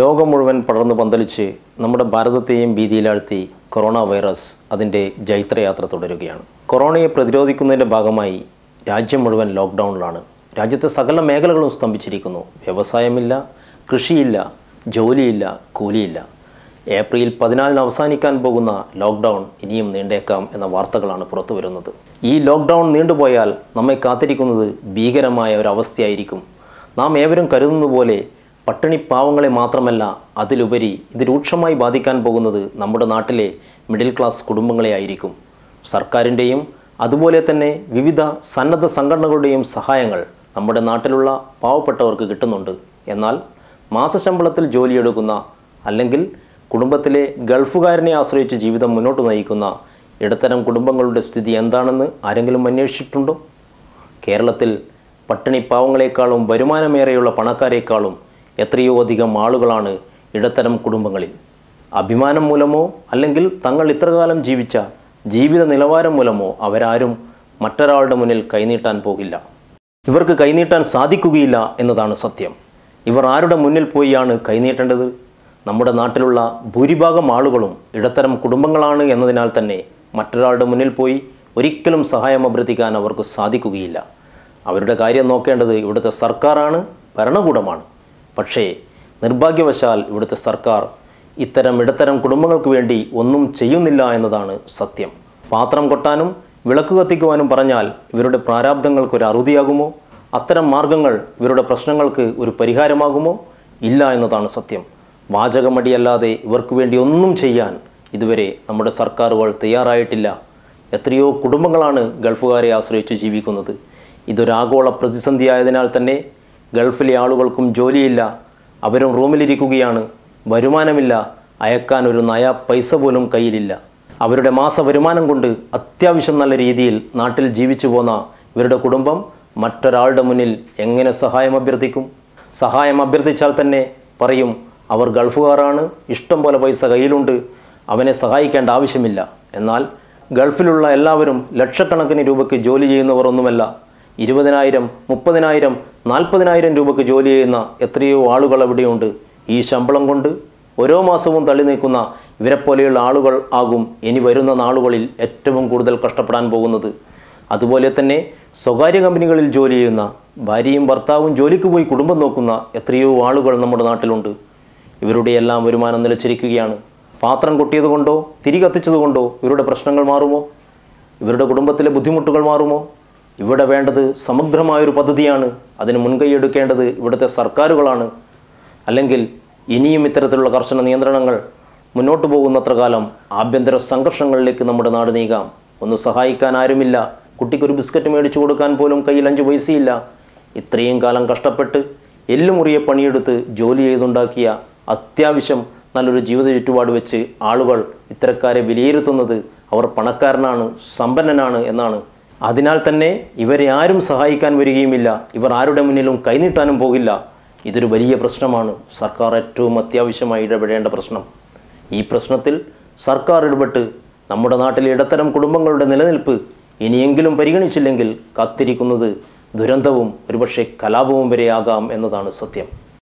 ലോകം മുഴുവൻ പടർന്നു പന്തലിച്ച് നമ്മുടെ ഭാരതത്തെയും ഭീതിയിലാഴ്ത്തി കൊറോണ വൈറസ് അതിൻ്റെ ജൈത്രയാത്ര തുടരുകയാണ് കൊറോണയെ പ്രതിരോധിക്കുന്നതിൻ്റെ ഭാഗമായി രാജ്യം മുഴുവൻ ലോക്ക്ഡൗണിലാണ് രാജ്യത്തെ സകല മേഖലകളും സ്തംഭിച്ചിരിക്കുന്നു വ്യവസായമില്ല കൃഷിയില്ല ജോലിയില്ല കൂലിയില്ല ഏപ്രിൽ പതിനാലിന് അവസാനിക്കാൻ പോകുന്ന ലോക്ക്ഡൗൺ ഇനിയും നീണ്ടേക്കാം എന്ന വാർത്തകളാണ് പുറത്തു വരുന്നത് ഈ ലോക്ക്ഡൗൺ നീണ്ടുപോയാൽ നമ്മെ കാത്തിരിക്കുന്നത് ഭീകരമായ ഒരവസ്ഥയായിരിക്കും നാം ഏവരും കരുതുന്നതുപോലെ പട്ടിണി പാവങ്ങളെ മാത്രമല്ല അതിലുപരി ഇത് രൂക്ഷമായി ബാധിക്കാൻ പോകുന്നത് നമ്മുടെ നാട്ടിലെ മിഡിൽ ക്ലാസ് കുടുംബങ്ങളെയായിരിക്കും സർക്കാരിൻ്റെയും അതുപോലെ തന്നെ വിവിധ സന്നദ്ധ സംഘടനകളുടെയും സഹായങ്ങൾ നമ്മുടെ നാട്ടിലുള്ള പാവപ്പെട്ടവർക്ക് കിട്ടുന്നുണ്ട് എന്നാൽ മാസശമ്പളത്തിൽ ജോലിയെടുക്കുന്ന അല്ലെങ്കിൽ കുടുംബത്തിലെ ഗൾഫുകാരനെ ആശ്രയിച്ച് ജീവിതം മുന്നോട്ട് നയിക്കുന്ന ഇടത്തരം കുടുംബങ്ങളുടെ സ്ഥിതി എന്താണെന്ന് ആരെങ്കിലും അന്വേഷിച്ചിട്ടുണ്ടോ കേരളത്തിൽ പട്ടിണി പാവങ്ങളെക്കാളും വരുമാനമേറെയുള്ള പണക്കാരെക്കാളും എത്രയോ അധികം ആളുകളാണ് ഇടത്തരം കുടുംബങ്ങളിൽ അഭിമാനം മൂലമോ അല്ലെങ്കിൽ തങ്ങൾ ഇത്രകാലം ജീവിച്ച ജീവിത നിലവാരം മൂലമോ അവരാരും മറ്റൊരാളുടെ മുന്നിൽ കൈനീട്ടാൻ പോകില്ല ഇവർക്ക് കൈനീട്ടാൻ സാധിക്കുകയില്ല എന്നതാണ് സത്യം ഇവർ ആരുടെ മുന്നിൽ പോയിയാണ് കൈനീട്ടേണ്ടത് നമ്മുടെ നാട്ടിലുള്ള ഭൂരിഭാഗം ആളുകളും ഇടത്തരം കുടുംബങ്ങളാണ് എന്നതിനാൽ തന്നെ മറ്റൊരാളുടെ മുന്നിൽ പോയി ഒരിക്കലും സഹായം അഭ്യർത്ഥിക്കാൻ അവർക്ക് സാധിക്കുകയില്ല അവരുടെ കാര്യം നോക്കേണ്ടത് ഇവിടുത്തെ സർക്കാരാണ് ഭരണകൂടമാണ് പക്ഷേ നിർഭാഗ്യവശാൽ ഇവിടുത്തെ സർക്കാർ ഇത്തരം ഇടത്തരം കുടുംബങ്ങൾക്ക് വേണ്ടി ഒന്നും ചെയ്യുന്നില്ല എന്നതാണ് സത്യം പാത്രം കൊട്ടാനും വിളക്ക് കത്തിക്കുവാനും പറഞ്ഞാൽ ഇവരുടെ പ്രാരാബ്ദങ്ങൾക്ക് ഒരു അറുതിയാകുമോ അത്തരം മാർഗങ്ങൾ ഇവരുടെ പ്രശ്നങ്ങൾക്ക് ഒരു പരിഹാരമാകുമോ ഇല്ല എന്നതാണ് സത്യം വാചകമടിയല്ലാതെ ഇവർക്ക് വേണ്ടി ഒന്നും ചെയ്യാൻ ഇതുവരെ നമ്മുടെ സർക്കാരുകൾ തയ്യാറായിട്ടില്ല എത്രയോ കുടുംബങ്ങളാണ് ഗൾഫുകാരെ ആശ്രയിച്ച് ജീവിക്കുന്നത് ഇതൊരാഗോള പ്രതിസന്ധിയായതിനാൽ തന്നെ ഗൾഫിലെ ആളുകൾക്കും ജോലിയില്ല അവരും റൂമിലിരിക്കുകയാണ് വരുമാനമില്ല അയക്കാൻ ഒരു നയ പൈസ പോലും കയ്യിലില്ല അവരുടെ മാസ വരുമാനം കൊണ്ട് അത്യാവശ്യം നല്ല രീതിയിൽ നാട്ടിൽ ജീവിച്ചു പോന്ന ഇവരുടെ കുടുംബം മറ്റൊരാളുടെ മുന്നിൽ എങ്ങനെ സഹായം അഭ്യർത്ഥിക്കും സഹായം അഭ്യർത്ഥിച്ചാൽ തന്നെ പറയും അവർ ഗൾഫുകാരാണ് ഇഷ്ടം പോലെ പൈസ കയ്യിലുണ്ട് അവനെ സഹായിക്കേണ്ട ആവശ്യമില്ല എന്നാൽ ഗൾഫിലുള്ള എല്ലാവരും ലക്ഷക്കണക്കിന് രൂപയ്ക്ക് ജോലി ചെയ്യുന്നവർ ഒന്നുമല്ല ഇരുപതിനായിരം മുപ്പതിനായിരം നാൽപ്പതിനായിരം രൂപയ്ക്ക് ജോലി ചെയ്യുന്ന എത്രയോ ആളുകൾ അവിടെയുണ്ട് ഈ ശമ്പളം കൊണ്ട് ഓരോ മാസവും തള്ളി നീക്കുന്ന ഇവരെപ്പോലെയുള്ള ആളുകൾ ആകും ഇനി വരുന്ന നാളുകളിൽ ഏറ്റവും കൂടുതൽ കഷ്ടപ്പെടാൻ പോകുന്നത് അതുപോലെ തന്നെ സ്വകാര്യ കമ്പനികളിൽ ജോലി ചെയ്യുന്ന ഭാര്യയും ഭർത്താവും ജോലിക്ക് പോയി കുടുംബം നോക്കുന്ന എത്രയോ ആളുകൾ നമ്മുടെ നാട്ടിലുണ്ട് ഇവരുടെ എല്ലാം വരുമാനം നിലച്ചിരിക്കുകയാണ് പാത്രം കൊട്ടിയതുകൊണ്ടോ തിരി ഇവരുടെ പ്രശ്നങ്ങൾ മാറുമോ ഇവരുടെ കുടുംബത്തിലെ ബുദ്ധിമുട്ടുകൾ മാറുമോ ഇവിടെ വേണ്ടത് സമഗ്രമായൊരു പദ്ധതിയാണ് അതിന് മുൻകൈയെടുക്കേണ്ടത് ഇവിടുത്തെ സർക്കാരുകളാണ് അല്ലെങ്കിൽ ഇനിയും ഇത്തരത്തിലുള്ള കർശന നിയന്ത്രണങ്ങൾ മുന്നോട്ട് പോകുന്നത്ര കാലം ആഭ്യന്തര സംഘർഷങ്ങളിലേക്ക് നമ്മുടെ നാട് നീങ്ങാം ഒന്ന് സഹായിക്കാൻ ആരുമില്ല കുട്ടിക്കൊരു ബിസ്ക്കറ്റ് മേടിച്ചു കൊടുക്കാൻ പോലും കയ്യിൽ അഞ്ച് പൈസയില്ല ഇത്രയും കാലം കഷ്ടപ്പെട്ട് എല്ലുമുറിയെ പണിയെടുത്ത് ജോലി ചെയ്തുണ്ടാക്കിയ അത്യാവശ്യം നല്ലൊരു ജീവിത ചുറ്റുപാട് വെച്ച് ആളുകൾ ഇത്തരക്കാരെ വിലയിരുത്തുന്നത് അവർ പണക്കാരനാണ് സമ്പന്നനാണ് എന്നാണ് അതിനാൽ തന്നെ ഇവരെ ആരും സഹായിക്കാൻ വരികയുമില്ല ഇവർ ആരുടെ മുന്നിലും കൈനീട്ടാനും പോകില്ല ഇതൊരു വലിയ പ്രശ്നമാണ് സർക്കാർ ഏറ്റവും അത്യാവശ്യമായി ഇടപെടേണ്ട പ്രശ്നം ഈ പ്രശ്നത്തിൽ സർക്കാർ ഇടപെട്ട് നമ്മുടെ നാട്ടിലെ ഇടത്തരം കുടുംബങ്ങളുടെ നിലനിൽപ്പ് ഇനിയെങ്കിലും പരിഗണിച്ചില്ലെങ്കിൽ കാത്തിരിക്കുന്നത് ദുരന്തവും ഒരുപക്ഷെ കലാപവും വരെയാകാം എന്നതാണ് സത്യം